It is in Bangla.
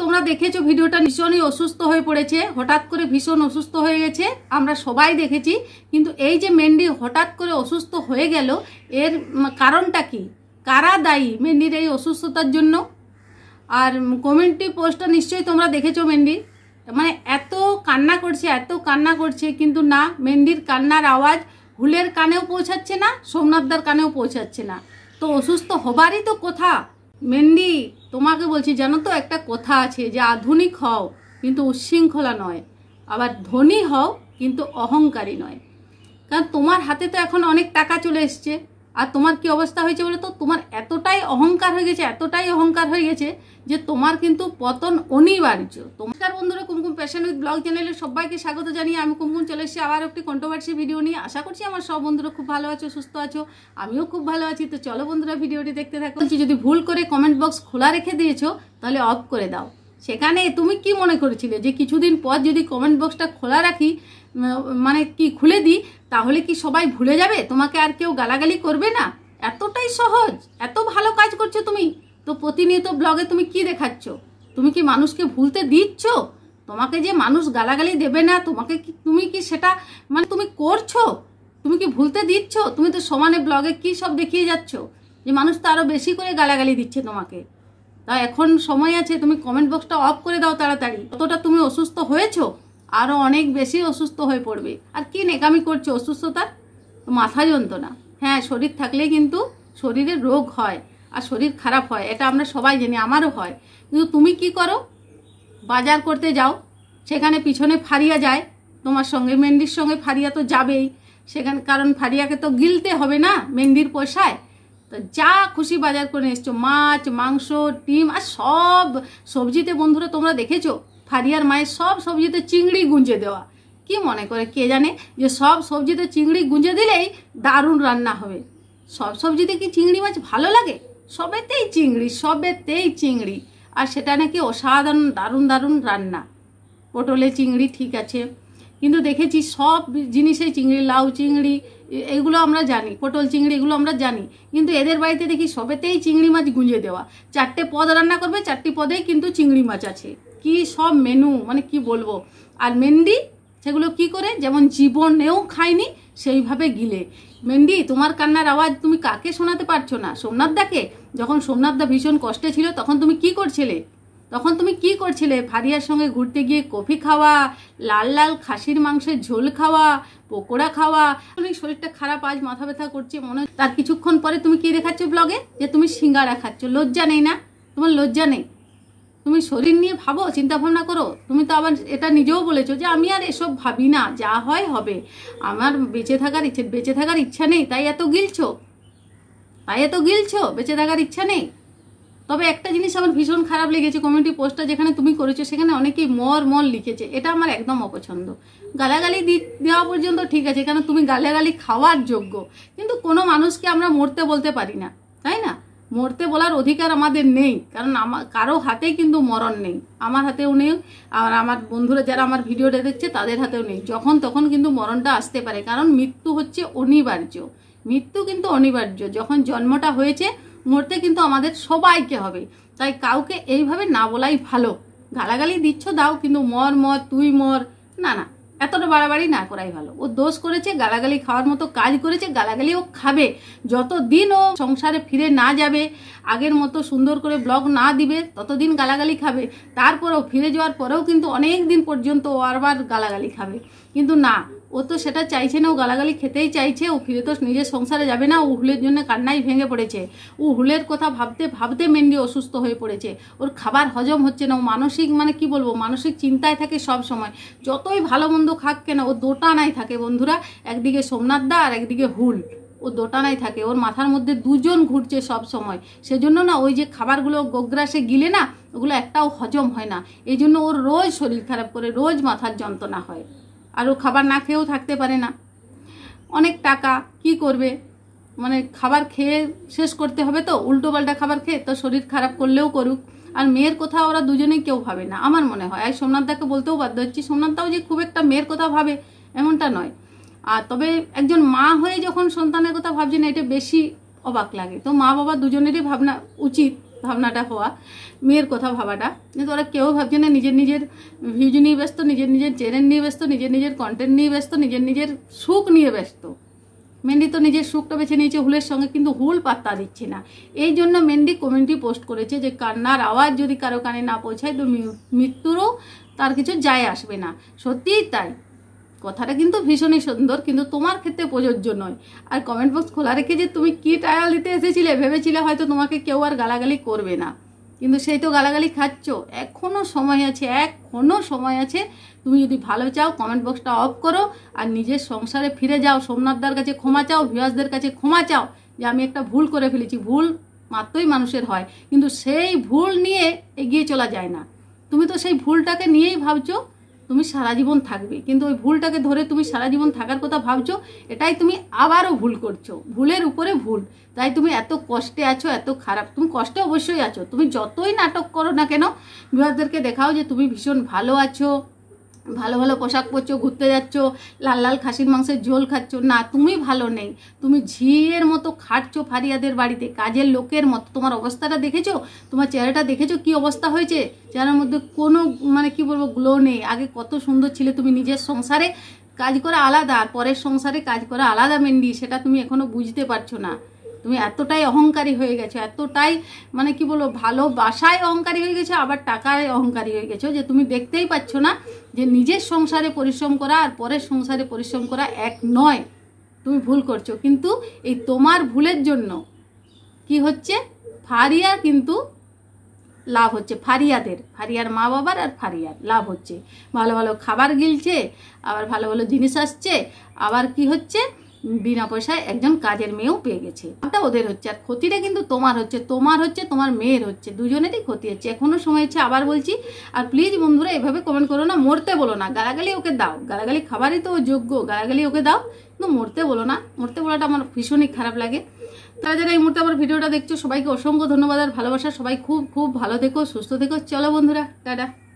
তোমরা দেখেছো ভিডিওটা ভীষণই অসুস্থ হয়ে পড়েছে হঠাৎ করে ভীষণ অসুস্থ হয়ে গেছে আমরা সবাই দেখেছি কিন্তু এই যে মেন্ডি হঠাৎ করে অসুস্থ হয়ে গেল এর কারণটা কি কারা দায়ী মেন্ডির এই অসুস্থতার জন্য আর কমেন্টি পোস্টটা নিশ্চয়ই তোমরা দেখেছো মেন্ডি মানে এত কান্না করছে এত কান্না করছে কিন্তু না মেন্ডির কান্নার আওয়াজ হুলের কানেও পৌঁছাচ্ছে না সোমনাথদার কানেও পৌঁছাচ্ছে না তো অসুস্থ হবারই তো কথা মেন্ডি তোমাকে বলছি জানো তো একটা কথা আছে যে আধুনিক হও কিন্তু উচ্ছৃঙ্খলা নয় আবার ধনী হও কিন্তু অহংকারী নয় কারণ তোমার হাতে তো এখন অনেক টাকা চলে এসছে আর তোমার কি অবস্থা হয়েছে বলে তো তোমার এতটাই অহংকার হয়ে গেছে এতটাই অহংকার হয়ে গেছে যে তোমার কিন্তু পতন অনিবার্য তোমার বন্ধুরা কুমকুম প্যাশন উইথ ব্লগ চ্যানেলে সবাইকে স্বাগত জানিয়ে আমি কুমকুম চলে এসেছি আবার একটি কন্ট্রোভার্সি ভিডিও নিয়ে আশা করছি আমার সব বন্ধুরা খুব ভালো আছো সুস্থ আছো আমিও খুব ভালো আছি তো চলো বন্ধুরা ভিডিওটি দেখতে থাকো যদি ভুল করে কমেন্ট বক্স খোলা রেখে দিয়েছো তাহলে অফ করে দাও সেখানে তুমি কি মনে করেছিলে যে কিছুদিন পর যদি কমেন্ট বক্সটা খোলা রাখি মানে কি খুলে দিই তাহলে কি সবাই ভুলে যাবে তোমাকে আর কেউ গালাগালি করবে না এতটাই সহজ এত ভালো কাজ করছো তুমি তো প্রতিনিয়ত ব্লগে তুমি কি দেখাচ্ছ তুমি কি মানুষকে ভুলতে দিচ্ছ তোমাকে যে মানুষ গালাগালি দেবে না তোমাকে কি তুমি কি সেটা মানে তুমি করছো তুমি কি ভুলতে দিচ্ছ তুমি তো সমানে ব্লগে কি সব দেখিয়ে যাচ্ছ যে মানুষ তো আরও বেশি করে গালাগালি দিচ্ছে তোমাকে তা এখন সময় আছে তুমি কমেন্ট বক্সটা অফ করে দাও তাড়াতাড়ি অতটা তুমি অসুস্থ হয়েছো আরও অনেক বেশি অসুস্থ হয়ে পড়বে আর কি নেকামি করছো অসুস্থতার মাথা যন্ত্রণা হ্যাঁ শরীর থাকলে কিন্তু শরীরে রোগ হয় আর শরীর খারাপ হয় এটা আমরা সবাই জানি আমারও হয় কিন্তু তুমি কি করো বাজার করতে যাও সেখানে পিছনে ফারিয়া যায় তোমার সঙ্গে মেন্ডির সঙ্গে ফারিয়া তো যাবেই সেখানে কারণ ফারিয়াকে তো গিলতে হবে না মেন্ডির পয়সায় তো যা খুশি বাজার করে এসছো মাছ মাংস ডিম আর সব সবজিতে বন্ধুরা তোমরা দেখেছো ফারিয়ার মায়ের সব সবজিতে চিংড়ি গুঁজে দেওয়া কি মনে করে কে জানে যে সব সবজিতে চিংড়ি গুঁজে দিলেই দারুণ রান্না হবে সব সবজিতে কি চিংড়ি মাছ ভালো লাগে সবেতেই চিংড়ি সবেতেই চিংড়ি আর সেটা নাকি অসাধারণ দারুণ দারুণ রান্না পটলে চিংড়ি ঠিক আছে কিন্তু দেখেছি সব জিনিসে চিংড়ি লাউ চিংড়ি এগুলো আমরা জানি পটল চিংড়ি এগুলো আমরা জানি কিন্তু এদের বাড়িতে দেখি সবেতেই চিংড়ি মাছ গুঁজে দেওয়া চারটে পদ রান্না করবে চারটি পদেই কিন্তু চিংড়ি মাছ আছে কি সব মেনু মানে কি বলবো আর মেন্দি সেগুলো কি করে যেমন জীবনেও খায়নি সেইভাবে গিলে মেন্ডি তোমার কান্নার আওয়াজ তুমি কাকে শোনাতে পারছো না সোমনাথদাকে যখন সোমনাথদা ভীষণ কষ্টে ছিল তখন তুমি কি করছিলে তখন তুমি কি করছিলে ফারিয়ার সঙ্গে ঘুরতে গিয়ে কফি খাওয়া লাল লাল খাসির মাংসের ঝোল খাওয়া পকোড়া খাওয়া তুমি শরীরটা খারাপ আজ মাথা ব্যথা করছে মনে তার কিছুক্ষণ পরে তুমি কি দেখাচ্ছ ব্লগে যে তুমি সিঙ্গারা খাচ্ছ লজ্জা নেই না তোমার লজ্জা নেই তুমি শরীর নিয়ে ভাবো চিন্তা ভাবনা করো তুমি তো আবার এটা নিজেও বলেছো যে আমি আর এসব ভাবি না যা হয় হবে আমার বেঁচে থাকার ইচ্ছে বেঁচে থাকার ইচ্ছা নেই তাই এত গিলছো তাই এত গিলছো বেঁচে থাকার ইচ্ছা নেই তবে একটা জিনিস আমার ভীষণ খারাপ লেগেছে কমিউনিটি পোস্টটা যেখানে তুমি করেছো সেখানে অনেকেই মর মর লিখেছে এটা আমার একদম অপছন্দ গালাগালি দেওয়া পর্যন্ত ঠিক আছে কেন তুমি গালাগালি খাওয়ার যোগ্য কিন্তু কোনো মানুষকে আমরা মরতে বলতে পারি না তাই না মরতে বলার অধিকার আমাদের নেই কারণ আমার কারো হাতে কিন্তু মরণ নেই আমার হাতেও নেই আর আমার বন্ধুরা যারা আমার ভিডিওটা দেখছে তাদের হাতেও নেই যখন তখন কিন্তু মরণটা আসতে পারে কারণ মৃত্যু হচ্ছে অনিবার্য মৃত্যু কিন্তু অনিবার্য যখন জন্মটা হয়েছে মরতে কিন্তু আমাদের সবাইকে হবে তাই কাউকে এইভাবে না বলাই ভালো গালাগালি দিচ্ছ দাও কিন্তু মর মর তুই মর না না এতটা বাড়াবাড়ি না করাই ভালো ও দোষ করেছে গালাগালি খাওয়ার মতো কাজ করেছে গালাগালি ও খাবে যতদিন ও সংসারে ফিরে না যাবে আগের মতো সুন্দর করে ব্লগ না দিবে ততদিন গালাগালি খাবে তারপরেও ফিরে যাওয়ার পরেও কিন্তু অনেক দিন পর্যন্ত ও আরবার গালাগালি খাবে কিন্তু না ও তো সেটা চাইছে না ও গালাগালি খেতেই চাইছে ও ফিরে তো নিজের সংসারে যাবে না ও হুলের জন্য কান্নাই ভেঙে পড়েছে ও হুলের কথা ভাবতে ভাবতে মেনলি অসুস্থ হয়ে পড়েছে ওর খাবার হজম হচ্ছে না ও মানসিক মানে কি বলবো মানসিক চিন্তায় থাকে সব সময় যতই ভালো মন্দ খাক কেনা ও দোটানায় থাকে বন্ধুরা একদিকে সোমনাথ দা আর একদিকে হুল ও দোটানাই থাকে ওর মাথার মধ্যে দুজন ঘুরছে সব সময় সেজন্য না ওই যে খাবারগুলো গোগ্রাসে গিলে না ওগুলো একটাও হজম হয় না এই জন্য ওর রোজ শরীর খারাপ করে রোজ মাথার যন্ত্রণা হয় আরও খাবার না খেয়েও থাকতে পারে না অনেক টাকা কি করবে মানে খাবার খেয়ে শেষ করতে হবে তো উল্টো পাল্টা খাবার খেয়ে তো শরীর খারাপ করলেও করুক আর মেয়ের কথা ওরা দুজনেই কেউ ভাবে না আমার মনে হয় আর সোমনাথদাকে বলতেও বাধ্য হচ্ছি সোমনাথদাও যে খুব একটা মেয়ের কথা ভাবে এমনটা নয় আর তবে একজন মা হয়ে যখন সন্তানের কথা ভাবছে না এটা বেশি অবাক লাগে তো মা বাবা দুজনেরই ভাবনা উচিত ভাবনাটা হওয়া মেয়ের কথা ভাবাটা কিন্তু ওরা কেউ ভাবছে না নিজের নিজের ভিউজ নিয়ে ব্যস্ত নিজের নিজের চ্যানেল নিয়ে ব্যস্ত নিজের নিজের কন্টেন্ট নিয়ে ব্যস্ত নিজের নিজের সুখ নিয়ে ব্যস্ত মেন্ডি তো নিজের সুখটা বেছে নিয়েছে হুলের সঙ্গে কিন্তু হুল পাত্তা দিচ্ছে না এই জন্য মেন্ডি কমেন্টি পোস্ট করেছে যে কান্নার আওয়াজ যদি কারো কানে না পৌঁছায় তো মৃত্যুরও তার কিছু যায় আসবে না সত্যিই তাই কথাটা কিন্তু ভীষণই সুন্দর কিন্তু তোমার ক্ষেত্রে প্রযোজ্য নয় আর কমেন্ট বক্স খোলা রেখে যে তুমি কি টায়াল দিতে এসেছিলে ভেবেছিলে হয়তো তোমাকে কেউ আর গালাগালি করবে না কিন্তু সেই তো গালাগালি খাচ্ছ এখনও সময় আছে এখনও সময় আছে তুমি যদি ভালো চাও কমেন্ট বক্সটা অফ করো আর নিজের সংসারে ফিরে যাও সোমনাথদার কাছে ক্ষমা চাও ভিউয়ার্সদের কাছে ক্ষমা চাও যে আমি একটা ভুল করে ফেলেছি ভুল মাত্রই মানুষের হয় কিন্তু সেই ভুল নিয়ে এগিয়ে চলা যায় না তুমি তো সেই ভুলটাকে নিয়েই ভাবছো তুমি সারা জীবন থাকবে কিন্তু ওই ভুলটাকে ধরে তুমি সারা জীবন থাকার কথা ভাবছো এটাই তুমি আবারও ভুল করছো ভুলের উপরে ভুল তাই তুমি এত কষ্টে আছো এত খারাপ তুমি কষ্টে অবশ্যই আছো তুমি যতই নাটক করো না কেন বিবাহদেরকে দেখাও যে তুমি ভীষণ ভালো আছো ভালো ভালো পোশাক পরছো ঘুরতে যাচ্ছ লাল লাল খাসির মাংসের ঝোল খাচ্ছ না তুমি ভালো নেই তুমি ঝিয়ের মতো খাটছো ফারিয়াদের বাড়িতে কাজের লোকের মতো তোমার অবস্থাটা দেখেছো তোমার চেহারাটা দেখেছো কি অবস্থা হয়েছে চেহারার মধ্যে কোনো মানে কি বলবো গ্লো নেই আগে কত সুন্দর ছিলে তুমি নিজের সংসারে কাজ করা আলাদা আর পরের সংসারে কাজ করা আলাদা মেন্ডি সেটা তুমি এখনো বুঝতে পারছো না তুমি এতটাই অহংকারী হয়ে গেছো এতটাই মানে কি বলবো ভালোবাসায় অহংকারী হয়ে গেছো আবার টাকায় অহংকারী হয়ে গেছো যে তুমি দেখতেই পাচ্ছ না যে নিজের সংসারে পরিশ্রম করা আর পরের সংসারে পরিশ্রম করা এক নয় তুমি ভুল করছো কিন্তু এই তোমার ভুলের জন্য কি হচ্ছে ফারিয়া কিন্তু লাভ হচ্ছে ফারিয়াদের ফারিয়ার মা বাবার আর ফারিয়ার লাভ হচ্ছে ভালো ভালো খাবার গিলছে আবার ভালো ভালো জিনিস আসছে আবার কি হচ্ছে বিনা পয়সায় একজন কাজের মেয়েও পেয়ে গেছে ওটা ওদের হচ্ছে আর ক্ষতিটা কিন্তু তোমার হচ্ছে তোমার হচ্ছে তোমার মেয়ের হচ্ছে দুজনেরই ক্ষতি হচ্ছে এখনও সময় হচ্ছে আবার বলছি আর প্লিজ বন্ধুরা এভাবে কমেন্ট করো না মরতে বলো না গালাগালি ওকে দাও গালাগালি খাবারই তো যোগ্য গালাগালি ওকে দাও কিন্তু মরতে বলো না মরতে বলাটা আমার ভীষণই খারাপ লাগে তারা যারা এই মুহূর্তে আমার ভিডিওটা দেখছো সবাইকে অসংখ্য ধন্যবাদ আর ভালোবাসা সবাই খুব খুব ভালো থেকো সুস্থ থেকো চলো বন্ধুরা টাটা